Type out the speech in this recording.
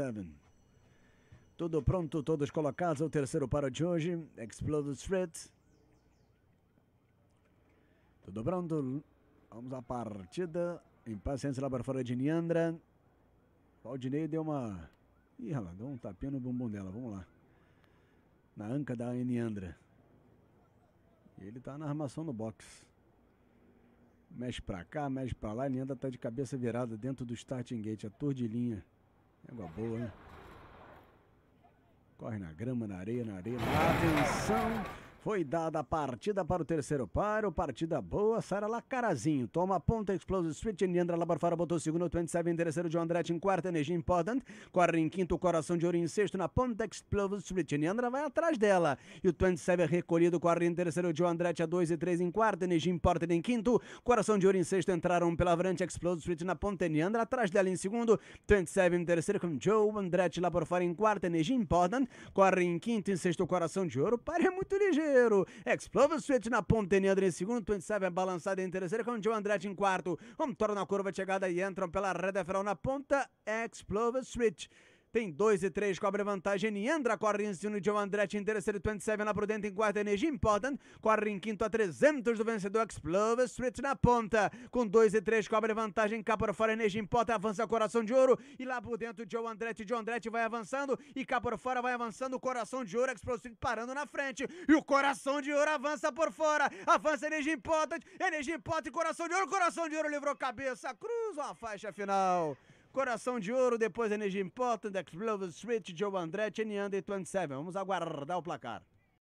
7. Tudo pronto, todos colocados. É o terceiro para de hoje. Exploded Street. Tudo pronto. Vamos à partida. Impaciência lá para fora de Niandra. Valdinei deu uma... Ih, ela deu um tapinha no bumbum dela. Vamos lá. Na anca da Niandra. ele tá na armação no box. Mexe pra cá, mexe pra lá. Niandra tá de cabeça virada dentro do starting gate. A torre de linha. Pegou boa, hein? Corre na grama, na areia, na areia. Atenção! Foi dada a partida para o terceiro paro, partida boa, Sara Lacarazinho, toma a ponta, Explosive Street, Niandra Labarfara botou segundo, 27 em terceiro, John Andretti em quarto, Energia Important, corre em quinto, Coração de Ouro em sexto, na ponta, Explosive Street, Niandra vai atrás dela, e o 27 recolhido, corre em terceiro, John Andretti a 2 e 3 em quarto, Energia Important em quinto, Coração de Ouro em sexto, entraram pela frente, Explosive Switch na ponta, Niandra atrás dela em segundo, 27 em terceiro, com Joe Andretti fora em quarto, Energia Important, corre em quinto, e sexto, Coração de Ouro, pare é muito ligeiro, primeiro. Switch na ponta, Eniandro em segundo, 27 é balançada em terceiro, com Joe André em quarto. Vamos toro na curva de chegada e entram pela reta final na ponta, Explover Switch. Tem 2 e 3, cobre vantagem. Niandra corre em segundo, Joe Andretti em terceiro, 27 na Prudente em quarto, Energia Important. Corre em quinto a 300 do vencedor Explove Street na ponta. Com 2 e 3, cobre vantagem. Cá por fora, Energia Important avança Coração de Ouro. E lá por dentro, Joe Andretti. Joe Andretti vai avançando. E cá por fora vai avançando o Coração de Ouro. explode Street parando na frente. E o Coração de Ouro avança por fora. Avança Energia Important. Energia Important, Coração de Ouro. Coração de Ouro livrou cabeça. Cruza a faixa final. Coração de Ouro, depois Energia Important, Explosive Street, Joe Andretti, Neander 27. Vamos aguardar o placar.